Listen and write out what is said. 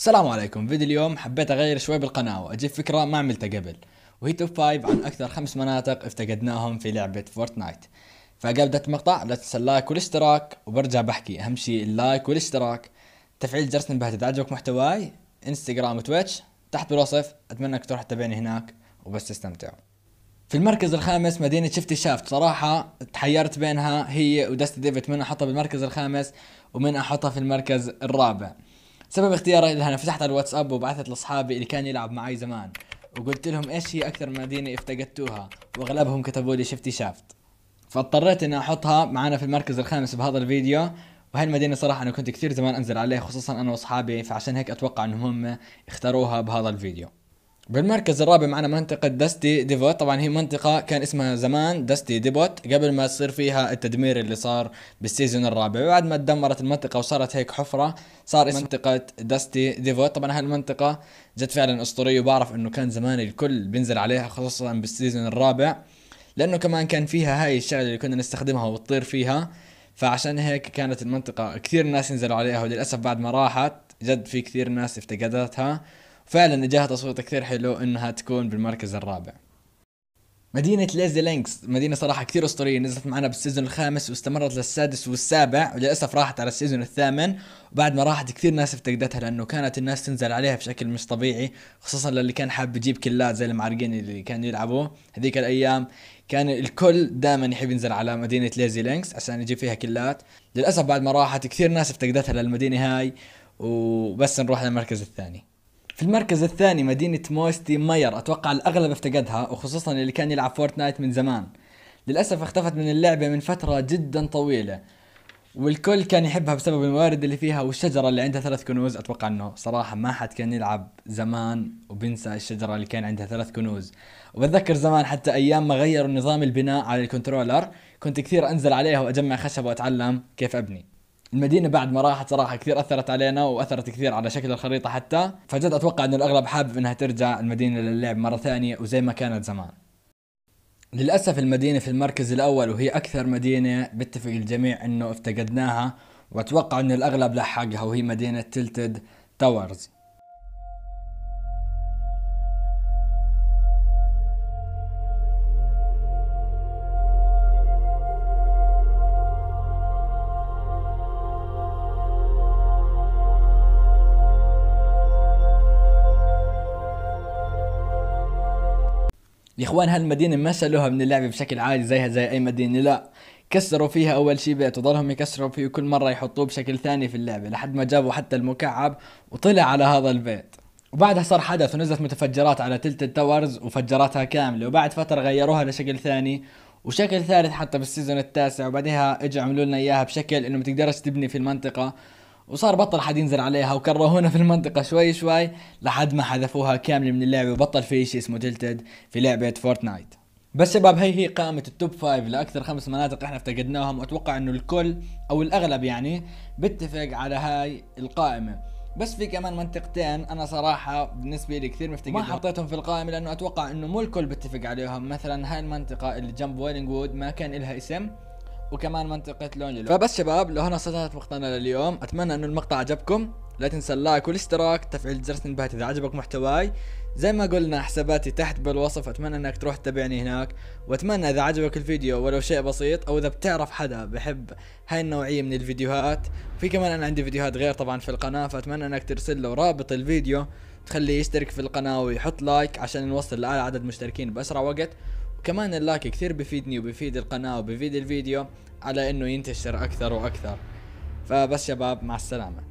السلام عليكم فيديو اليوم حبيت اغير شوي بالقناة واجيب فكرة ما عملتها قبل وهي توب 5 عن اكثر خمس مناطق افتقدناهم في لعبة فورتنايت فقبل بداية المقطع لا تنسى اللايك والاشتراك وبرجع بحكي اهم شيء اللايك والاشتراك تفعيل جرس الانبهار اذا عجبك محتواي انستغرام وتويتش تحت بالوصف اتمنى انك تروح تتابعني هناك وبس تستمتعوا في المركز الخامس مدينة شفتي شافت صراحة تحيرت بينها هي ودست ديفيد من احطها بالمركز الخامس ومن احطها في المركز الرابع سبب اختياري لها انا فتحت على الواتساب وبعثت لاصحابي اللي كان يلعب معي زمان وقلت لهم ايش هي اكثر مدينه افتقدتوها واغلبهم كتبوا لي شفتي شافت فاضطريت اني احطها معنا في المركز الخامس بهذا الفيديو وهي المدينة صراحة أنا كنت كثير زمان أنزل عليها خصوصا أنا وأصحابي فعشان هيك أتوقع أنهم هم اختاروها بهذا الفيديو بالمركز الرابع معنا منطقة دستي ديفوت طبعا هي منطقة كان اسمها زمان دستي ديبوت قبل ما يصير فيها التدمير اللي صار بالسيزون الرابع بعد ما تدمرت المنطقة وصارت هيك حفرة صار اسم منطقة دستي ديفوت طبعا هالمنطقة جت فعلا اسطورية وبعرف انه كان زمان الكل بينزل عليها خصوصا بالسيزون الرابع لانه كمان كان فيها هاي الشغلة اللي كنا نستخدمها وتطير فيها فعشان هيك كانت المنطقة كثير ناس ينزلوا عليها وللأسف بعد ما راحت جد في كثير ناس افتقدتها فعلا جاها تصويت كثير حلو انها تكون بالمركز الرابع مدينة ليزي لينكس مدينة صراحة كثير اسطورية نزلت معنا بالسيزون الخامس واستمرت للسادس والسابع وللأسف راحت على السيزون الثامن وبعد ما راحت كثير ناس افتقدتها لأنه كانت الناس تنزل عليها بشكل مش طبيعي خصوصا للي كان حاب يجيب كلات زي المعرقين اللي كانوا يلعبوا هذيك الأيام كان الكل دائما يحب ينزل على مدينة ليزي لينكس عشان يجيب فيها كلات للأسف بعد ما راحت كثير ناس افتقدتها للمدينة هاي وبس نروح للمركز الثاني في المركز الثاني مدينة موستي ماير أتوقع الأغلب افتقدها وخصوصا اللي كان يلعب فورتنايت من زمان للأسف اختفت من اللعبة من فترة جدا طويلة والكل كان يحبها بسبب الموارد اللي فيها والشجرة اللي عندها ثلاث كنوز أتوقع أنه صراحة ما حد كان يلعب زمان وبنسى الشجرة اللي كان عندها ثلاث كنوز وبتذكر زمان حتى أيام ما غيروا نظام البناء على الكنترولر كنت كثير أنزل عليها وأجمع خشب وأتعلم كيف أبني المدينة بعد ما راحت صراحة كثير أثرت علينا وأثرت كثير على شكل الخريطة حتى فجد أتوقع أن الأغلب حابب أنها ترجع المدينة للعب مرة ثانية وزي ما كانت زمان للأسف المدينة في المركز الأول وهي أكثر مدينة بيتفق الجميع أنه افتقدناها وأتوقع أن الأغلب لحقها وهي مدينة تلتد تاورز يا اخوان هالمدينه ما شالوها من اللعبه بشكل عادي زيها زي اي مدينه لا كسروا فيها اول شيء بيت وظلهم يكسروا فيه كل مره يحطوه بشكل ثاني في اللعبه لحد ما جابوا حتى المكعب وطلع على هذا البيت وبعدها صار حدث ونزلت متفجرات على تلت التاورز وفجرتها كامله وبعد فتره غيروها لشكل ثاني وشكل ثالث حتى بالسيزون التاسع وبعدها اجوا عملوا لنا اياها بشكل انه ما تقدرش تبني في المنطقه وصار بطل حد ينزل عليها وكرهونا في المنطقة شوي شوي لحد ما حذفوها كاملة من اللعبة وبطل في شيء اسمه جلتد في لعبة فورتنايت بس شباب هي هي قائمة التوب فايف لأكثر خمس مناطق احنا افتقدناهم وأتوقع إنه الكل أو الأغلب يعني بيتفق على هاي القائمة بس في كمان منطقتين انا صراحه بالنسبه لي كثير مفتقدهم ما حطيتهم في القائمه لانه اتوقع انه مو الكل بيتفق عليهم مثلا هاي المنطقه اللي جنب ويلينغ وود ما كان لها اسم وكمان منطقه لونيلو فبس شباب لو هنا انتهت مقطعنا لليوم اتمنى انه المقطع عجبكم لا تنسى اللايك والاشتراك تفعيل زر التنبيهات اذا عجبك محتواي زي ما قلنا حساباتي تحت بالوصف اتمنى انك تروح تتابعني هناك واتمنى اذا عجبك الفيديو ولو شيء بسيط او اذا بتعرف حدا بحب هاي النوعية من الفيديوهات في كمان انا عندي فيديوهات غير طبعا في القناة فاتمنى انك ترسل له رابط الفيديو تخليه يشترك في القناة ويحط لايك عشان نوصل لأعلى عدد مشتركين بأسرع وقت وكمان اللايك كثير بفيدني وبفيد القناة وبفيد الفيديو على انه ينتشر اكثر واكثر فبس شباب مع السلامة